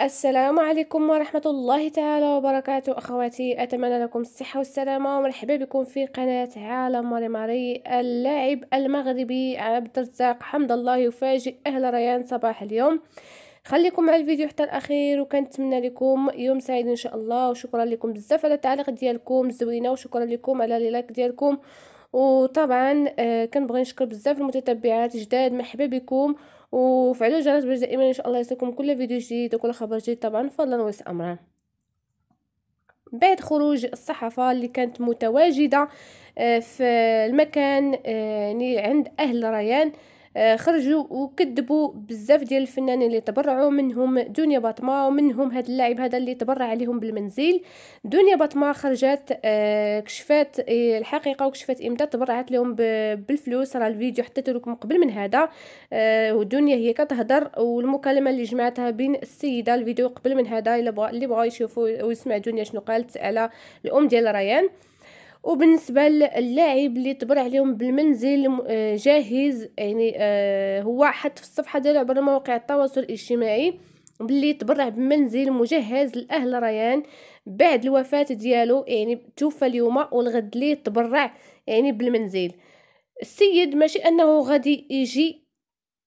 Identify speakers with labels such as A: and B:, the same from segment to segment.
A: السلام عليكم ورحمة الله تعالى وبركاته أخواتي أتمنى لكم الصحة والسلامة ومرحبا بكم في قناة عالم ماري ماري اللاعب المغربي عبد الرزاق حمد الله يفاجئ أهل ريان صباح اليوم خليكم مع الفيديو حتى الاخير وكنتمنى لكم يوم سعيد ان شاء الله وشكرا لكم بزاف على التعليق ديالكم زوينه وشكرا لكم على اللايك ديالكم وطبعا آه، كنبغي نشكر بزاف المتتبعات جداد مرحبا بكم وفعلوا الجرس باش دائما ان شاء الله يصلكم كل فيديو جديد وكل خبر جديد طبعا فضلا واستامرا بعد خروج الصحفة اللي كانت متواجدة آه، في المكان آه، يعني عند أهل ريان آه، خرجوا وكذبوا بزاف ديال الفنانين اللي تبرعوا منهم دنيا باطما ومنهم هذا اللاعب هذا اللي تبرع عليهم بالمنزل دنيا باطما خرجت آه، كشفات إيه، الحقيقة وكشفت إمتى تبرعت لهم بالفلوس راه الفيديو حطيت لكم قبل من هذا آه، ودنيا هي كتهضر والمكالمة اللي جمعتها بين السيدة الفيديو قبل من هذا اللي بغا يشوفوا ويسمع دنيا شنو قالت على الأم ديال ريان وبالنسبه للاعب اللي تبرع عليهم بالمنزل آه، جاهز يعني آه، هو حط في الصفحه ديالو عبر مواقع التواصل الاجتماعي بلي تبرع بمنزل مجهز لاهل ريان بعد الوفاه ديالو يعني توفى اليوم والغد ليه تبرع يعني بالمنزل السيد ماشي انه غادي يجي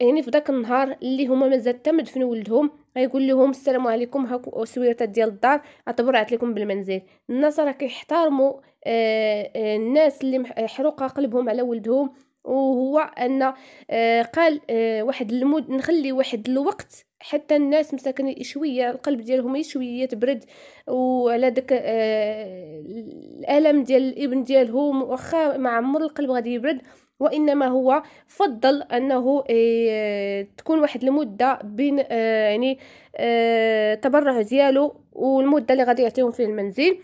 A: يعني في داك النهار اللي هما مازال تم دفنوا ولدهم غيقول لهم السلام عليكم هاك سويرتات ديال الدار اتبرعت لكم بالمنزل الناس راه كيحترموا آه، آه، الناس اللي حروقه قلبهم على ولدهم وهو ان آه، قال واحد المود نخلي واحد الوقت حتى الناس مساكن شويه القلب ديالهم شويه تبرد وعلى داك الالم ديال الابن ديالهم واخا ما عمر القلب غادي يبرد وانما هو فضل انه آه، تكون واحد المده بين آه، يعني التبرع آه، ديالو والمده اللي غادي يعطيهم فيه المنزل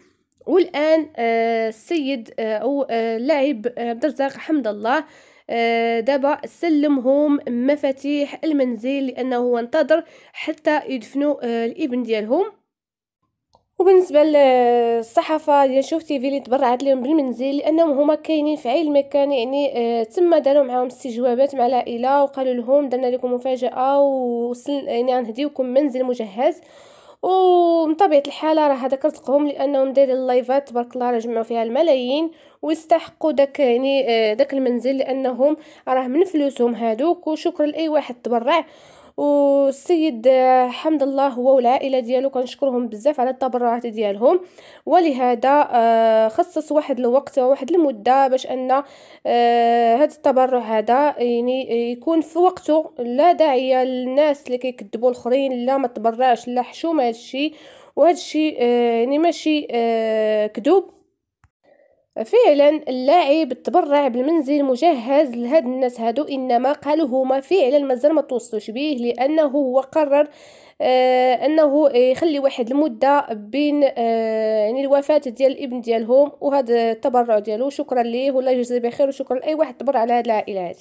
A: والان السيد او اللاعب عبد الرزاق حمد الله دابا سلمهم مفاتيح المنزل لانه هو انتظر حتى يدفنوا الابن ديالهم وبالنسبه للصحافه ديال شوف تي في اللي تبرعت لهم بالمنزل لانهم هما كاينين في عين المكان يعني آه تما داروا معاهم استجوابات مع العائله وقالوا لهم درنا لكم مفاجاه وسل يعني غنهديوكم منزل مجهز ومطبيعه الحاله راه هذا رزقهم لانهم دايرين اللايفات تبارك الله راه جمعوا فيها الملايين ويستحقوا داك يعني آه داك المنزل لانهم راه من فلوسهم هادوك وشكرا لاي واحد تبرع والسيد آه، حمد الله هو والعائله ديالو كنشكرهم بزاف على التبرعات ديالهم ولهذا آه، خصص واحد الوقت وواحد المده باش ان هذا آه، التبرع هذا يعني يكون في وقته لا داعيه للناس اللي كيكذبوا الاخرين لا ما تبرعش لا حشومه هادشي وهادشي يعني ماشي كذوب فعلا اللاعب تبرع بالمنزل مجهز لهاد الناس هادو انما قالوا هما فعلا مازال ما توصلوش بيه لانه هو قرر آه انه يخلي واحد المده بين آه يعني الوفاه ديال الابن ديالهم وهذا التبرع ديالو شكرا ليه ولا يجزي بخير وشكرا لاي واحد تبرع على هاد العائله